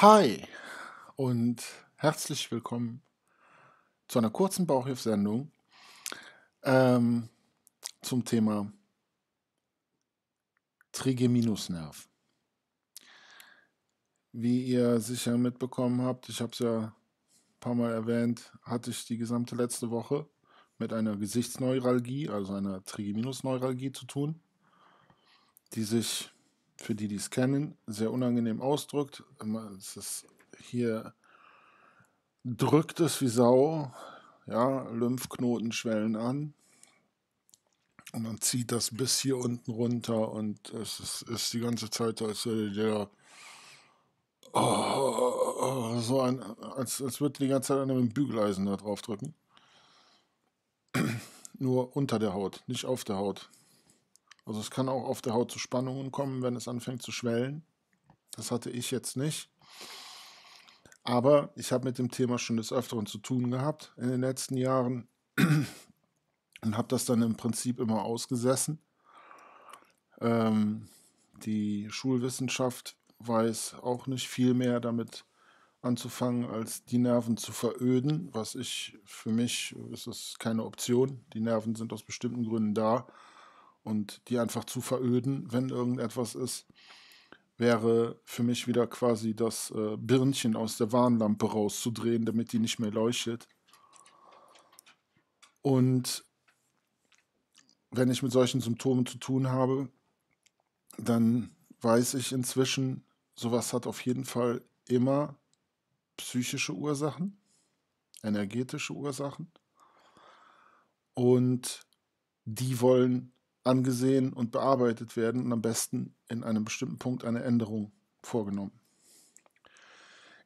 Hi und herzlich willkommen zu einer kurzen Bauchhilfsendung ähm, zum Thema Trigeminusnerv. Wie ihr sicher mitbekommen habt, ich habe es ja ein paar Mal erwähnt, hatte ich die gesamte letzte Woche mit einer Gesichtsneuralgie, also einer Trigeminusneuralgie zu tun, die sich für die, die es kennen, sehr unangenehm ausdrückt. Es ist hier drückt es wie Sau, ja, Lymphknoten schwellen an und dann zieht das bis hier unten runter und es ist, ist die ganze Zeit, als würde der oh, so ein, als, als würde die ganze Zeit einer mit dem Bügeleisen da drauf drücken. Nur unter der Haut, nicht auf der Haut. Also es kann auch auf der Haut zu Spannungen kommen, wenn es anfängt zu schwellen. Das hatte ich jetzt nicht. Aber ich habe mit dem Thema schon des Öfteren zu tun gehabt in den letzten Jahren und habe das dann im Prinzip immer ausgesessen. Ähm, die Schulwissenschaft weiß auch nicht viel mehr damit anzufangen, als die Nerven zu veröden, was ich für mich ist das keine Option. Die Nerven sind aus bestimmten Gründen da und die einfach zu veröden, wenn irgendetwas ist, wäre für mich wieder quasi das äh, Birnchen aus der Warnlampe rauszudrehen, damit die nicht mehr leuchtet. Und wenn ich mit solchen Symptomen zu tun habe, dann weiß ich inzwischen, sowas hat auf jeden Fall immer psychische Ursachen, energetische Ursachen. Und die wollen angesehen und bearbeitet werden und am besten in einem bestimmten Punkt eine Änderung vorgenommen.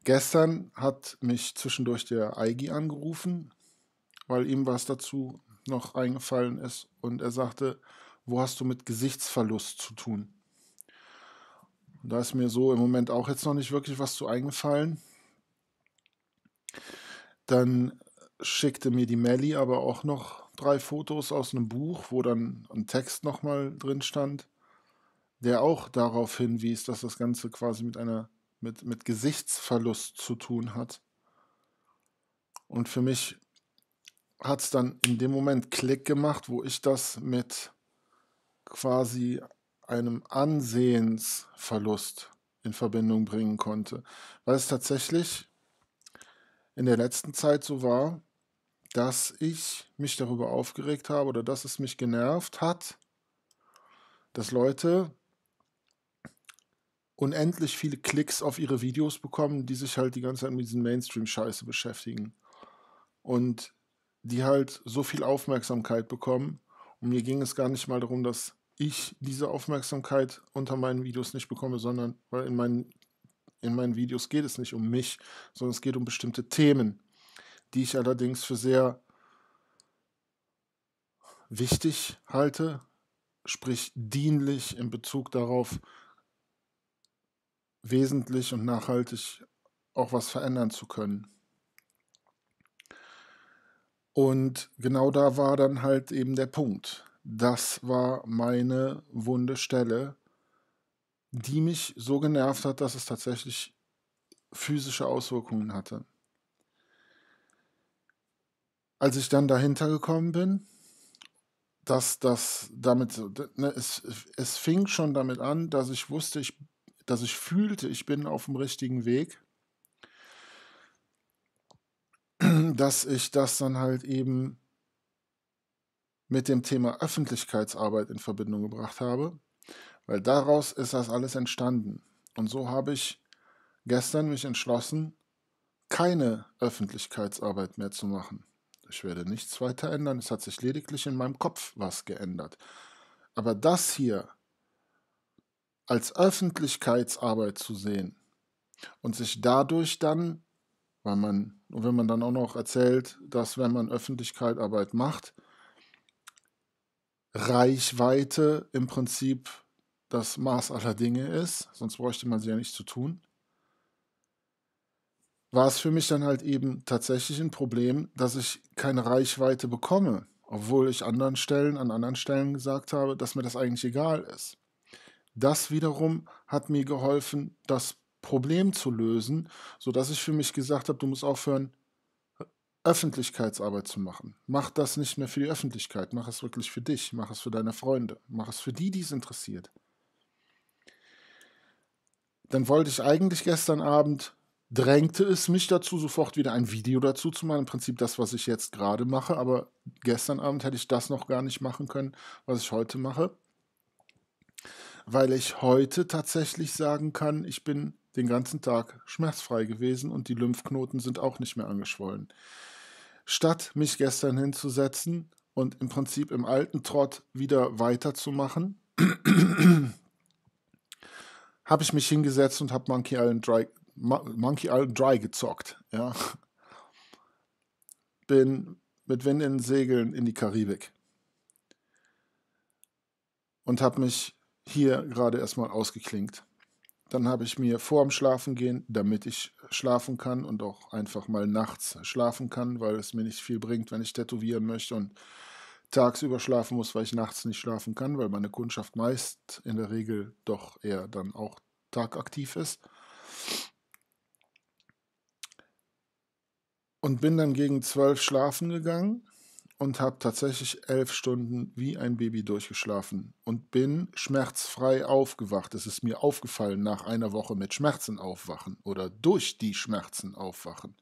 Gestern hat mich zwischendurch der Eigi angerufen, weil ihm was dazu noch eingefallen ist und er sagte, wo hast du mit Gesichtsverlust zu tun? Und da ist mir so im Moment auch jetzt noch nicht wirklich was zu eingefallen. Dann schickte mir die Melli aber auch noch drei Fotos aus einem Buch, wo dann ein Text nochmal drin stand, der auch darauf hinwies, dass das Ganze quasi mit einer, mit, mit Gesichtsverlust zu tun hat. Und für mich hat es dann in dem Moment Klick gemacht, wo ich das mit quasi einem Ansehensverlust in Verbindung bringen konnte. Weil es tatsächlich in der letzten Zeit so war, dass ich mich darüber aufgeregt habe oder dass es mich genervt hat, dass Leute unendlich viele Klicks auf ihre Videos bekommen, die sich halt die ganze Zeit mit diesen Mainstream-Scheiße beschäftigen. Und die halt so viel Aufmerksamkeit bekommen. Und mir ging es gar nicht mal darum, dass ich diese Aufmerksamkeit unter meinen Videos nicht bekomme, sondern weil in meinen, in meinen Videos geht es nicht um mich, sondern es geht um bestimmte Themen die ich allerdings für sehr wichtig halte, sprich dienlich in Bezug darauf, wesentlich und nachhaltig auch was verändern zu können. Und genau da war dann halt eben der Punkt. Das war meine wunde Stelle, die mich so genervt hat, dass es tatsächlich physische Auswirkungen hatte als ich dann dahinter gekommen bin, dass das damit, ne, es, es fing schon damit an, dass ich wusste, ich, dass ich fühlte, ich bin auf dem richtigen Weg, dass ich das dann halt eben mit dem Thema Öffentlichkeitsarbeit in Verbindung gebracht habe, weil daraus ist das alles entstanden. Und so habe ich gestern mich entschlossen, keine Öffentlichkeitsarbeit mehr zu machen. Ich werde nichts weiter ändern. Es hat sich lediglich in meinem Kopf was geändert. Aber das hier als Öffentlichkeitsarbeit zu sehen und sich dadurch dann, weil man, wenn man dann auch noch erzählt, dass wenn man Öffentlichkeitsarbeit macht, Reichweite im Prinzip das Maß aller Dinge ist, sonst bräuchte man sie ja nicht zu tun war es für mich dann halt eben tatsächlich ein Problem, dass ich keine Reichweite bekomme, obwohl ich anderen Stellen, an anderen Stellen gesagt habe, dass mir das eigentlich egal ist. Das wiederum hat mir geholfen, das Problem zu lösen, sodass ich für mich gesagt habe, du musst aufhören, Öffentlichkeitsarbeit zu machen. Mach das nicht mehr für die Öffentlichkeit, mach es wirklich für dich, mach es für deine Freunde, mach es für die, die es interessiert. Dann wollte ich eigentlich gestern Abend drängte es mich dazu, sofort wieder ein Video dazu zu machen. Im Prinzip das, was ich jetzt gerade mache. Aber gestern Abend hätte ich das noch gar nicht machen können, was ich heute mache. Weil ich heute tatsächlich sagen kann, ich bin den ganzen Tag schmerzfrei gewesen und die Lymphknoten sind auch nicht mehr angeschwollen. Statt mich gestern hinzusetzen und im Prinzip im alten Trott wieder weiterzumachen, habe ich mich hingesetzt und habe Monkey Island Monkey Island Dry gezockt. Ja. Bin mit Wind in Segeln in die Karibik. Und habe mich hier gerade erstmal ausgeklinkt. Dann habe ich mir vorm Schlafen gehen, damit ich schlafen kann und auch einfach mal nachts schlafen kann, weil es mir nicht viel bringt, wenn ich tätowieren möchte und tagsüber schlafen muss, weil ich nachts nicht schlafen kann, weil meine Kundschaft meist in der Regel doch eher dann auch tagaktiv ist. Und bin dann gegen zwölf schlafen gegangen und habe tatsächlich elf Stunden wie ein Baby durchgeschlafen und bin schmerzfrei aufgewacht. Es ist mir aufgefallen nach einer Woche mit Schmerzen aufwachen oder durch die Schmerzen aufwachen.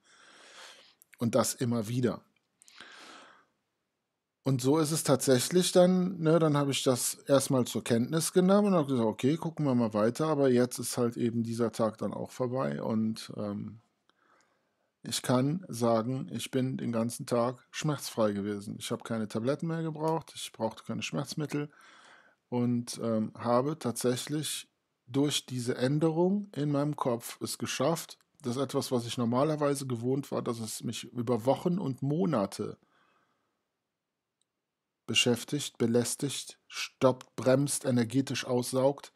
Und das immer wieder. Und so ist es tatsächlich dann, ne, dann habe ich das erstmal zur Kenntnis genommen und habe gesagt, okay, gucken wir mal weiter, aber jetzt ist halt eben dieser Tag dann auch vorbei und ähm, ich kann sagen, ich bin den ganzen Tag schmerzfrei gewesen. Ich habe keine Tabletten mehr gebraucht, ich brauchte keine Schmerzmittel und ähm, habe tatsächlich durch diese Änderung in meinem Kopf es geschafft, dass etwas, was ich normalerweise gewohnt war, dass es mich über Wochen und Monate beschäftigt, belästigt, stoppt, bremst, energetisch aussaugt,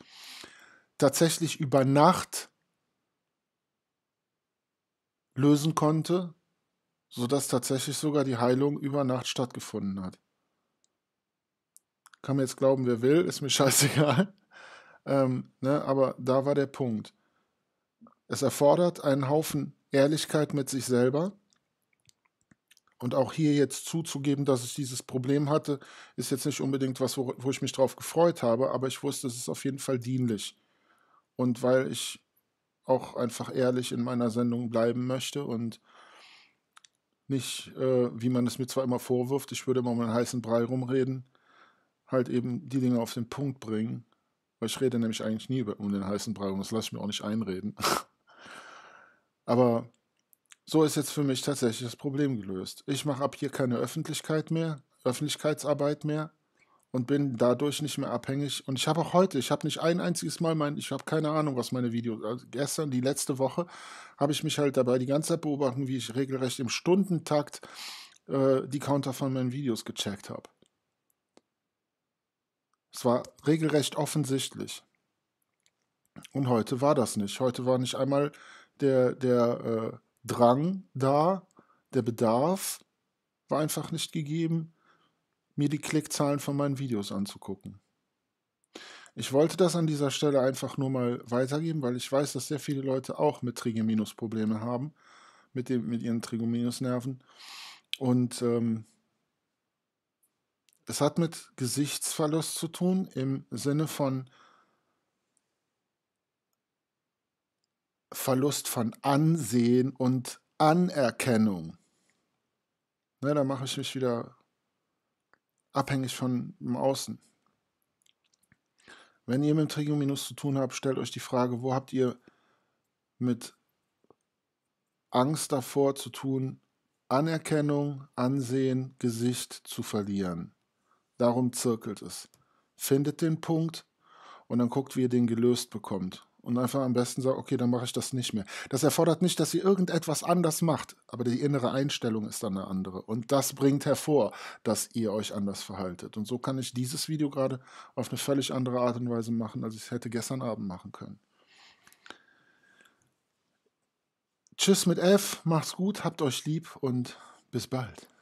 tatsächlich über Nacht lösen konnte, sodass tatsächlich sogar die Heilung über Nacht stattgefunden hat. Kann mir jetzt glauben, wer will, ist mir scheißegal. Ähm, ne, aber da war der Punkt. Es erfordert einen Haufen Ehrlichkeit mit sich selber. Und auch hier jetzt zuzugeben, dass ich dieses Problem hatte, ist jetzt nicht unbedingt was, wo, wo ich mich drauf gefreut habe, aber ich wusste, es ist auf jeden Fall dienlich. Und weil ich auch einfach ehrlich in meiner Sendung bleiben möchte und nicht, äh, wie man es mir zwar immer vorwirft, ich würde immer um einen heißen Brei rumreden, halt eben die Dinge auf den Punkt bringen. Weil ich rede nämlich eigentlich nie über, um den heißen Brei rum, das lasse ich mir auch nicht einreden. Aber so ist jetzt für mich tatsächlich das Problem gelöst. Ich mache ab hier keine Öffentlichkeit mehr, Öffentlichkeitsarbeit mehr und bin dadurch nicht mehr abhängig. Und ich habe auch heute, ich habe nicht ein einziges Mal mein, ich habe keine Ahnung, was meine Videos, also gestern, die letzte Woche, habe ich mich halt dabei die ganze Zeit beobachten, wie ich regelrecht im Stundentakt äh, die Counter von meinen Videos gecheckt habe. Es war regelrecht offensichtlich. Und heute war das nicht. Heute war nicht einmal der, der äh, Drang da, der Bedarf war einfach nicht gegeben mir die Klickzahlen von meinen Videos anzugucken. Ich wollte das an dieser Stelle einfach nur mal weitergeben, weil ich weiß, dass sehr viele Leute auch mit Trigeminus-Probleme haben, mit, dem, mit ihren Trigeminusnerven. Und ähm, es hat mit Gesichtsverlust zu tun, im Sinne von Verlust von Ansehen und Anerkennung. Ne, da mache ich mich wieder abhängig von dem Außen. Wenn ihr mit Trigominus zu tun habt, stellt euch die Frage, wo habt ihr mit Angst davor zu tun, Anerkennung, Ansehen, Gesicht zu verlieren. Darum zirkelt es. Findet den Punkt und dann guckt, wie ihr den gelöst bekommt und einfach am besten sagt, okay, dann mache ich das nicht mehr. Das erfordert nicht, dass ihr irgendetwas anders macht, aber die innere Einstellung ist dann eine andere. Und das bringt hervor, dass ihr euch anders verhaltet. Und so kann ich dieses Video gerade auf eine völlig andere Art und Weise machen, als ich es hätte gestern Abend machen können. Tschüss mit F, macht's gut, habt euch lieb und bis bald.